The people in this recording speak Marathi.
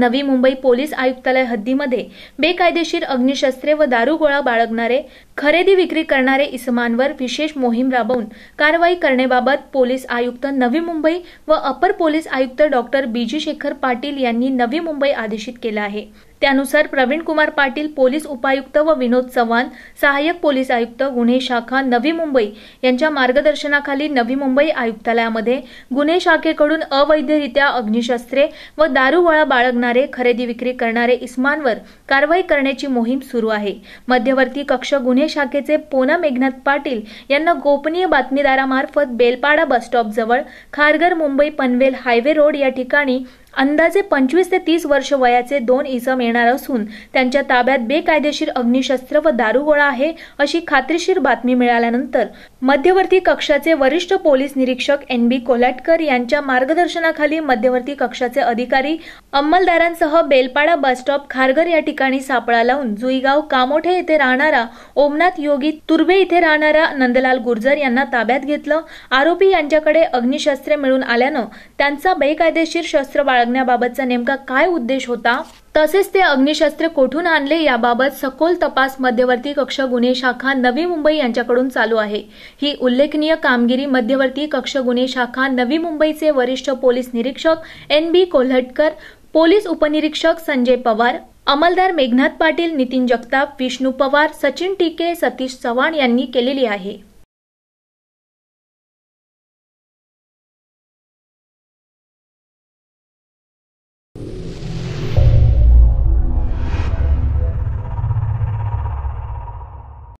नवी मुंबई पोलीस आयुक्तालय हद्दीमध्ये बेकायदेशीर अग्निशस्त्रे व दारुगोळा बाळगणारे खरेदी विक्री करणारे इसमांवर विशेष मोहीम राबवून कारवाई करण्याबाबत पोलीस आयुक्त नवी मुंबई व अपर पोलीस आयुक्त डॉक्टर बीजी शेखर पाटील यांनी नवी मुंबई आदेशित केलं आहे त्यानुसार प्रवीण कुमार पाटील पोलीस उपायुक्त व विनोद चव्हाण सहाय्यक पोलीस आयुक्त गुन्हे शाखा नवी मुंबई यांच्या मार्गदर्शनाखाली नवी मुंबई आयुक्तालयामध्ये गुन्हे शाखेकडून अवैधरित्या अग्निशस्त्रे व दारुगोळा बाळगणारे खरेदी विक्री करणारे इस्मानवर कारवाई करण्याची मोहीम सुरू आहे मध्यवर्ती कक्ष गुन्हे शाखेचे पोना मेघनाथ पाटील यांना गोपनीय बातमीदारामार्फत बेलपाडा बसस्टॉपजवळ खारघर मुंबई पनवेल हायवे रोड या ठिकाणी अंदाजे पंचवीस ते तीस वर्ष वयाचे दोन इसम येणार असून त्यांच्या ताब्यात बेकायदेशीर अग्निशस्त्र व दारुगोळा आहे अशी खात्रीशीर बातमी मिळाल्यानंतर मध्यवर्ती कक्षाचे वरिष्ठ पोलीस निरीक्षक एन बी कोलाटकर यांच्या मार्गदर्शनाखाली मध्यवर्ती कक्षाचे अधिकारी अंमलदारांसह बेलपाडा बसस्टॉप खारघर या ठिकाणी सापळा लावून जुईगाव कामोठे येथे राहणारा ओमनाथ योगी तुर्बे इथे राहणारा नंदलाल गुर्जर यांना ताब्यात घेतलं आरोपी यांच्याकडे अग्निशस्त्रे मिळून आल्यानं त्यांचा बेकायदेशीर शस्त्र बाळगण्याबाबतचा नेमका काय उद्देश होता तसेच ते अग्निशस्त्र कोठून आणले याबाबत सखोल तपास मध्यवर्ती कक्ष गुन्हे शाखा नवी मुंबई यांच्याकडून चालू आहे ही उल्लेखनीय कामगिरी मध्यवर्ती कक्ष गुन्हे शाखा नवी मुंबईचे वरिष्ठ पोलीस निरीक्षक एन बी कोल्हटकर पोलीस उपनिरीक्षक संजय पवार अमलदार मेघनाथ पाटील नितीन जगताप विष्णू पवार सचिन टिके सतीश चव्हाण यांनी केलेली आहे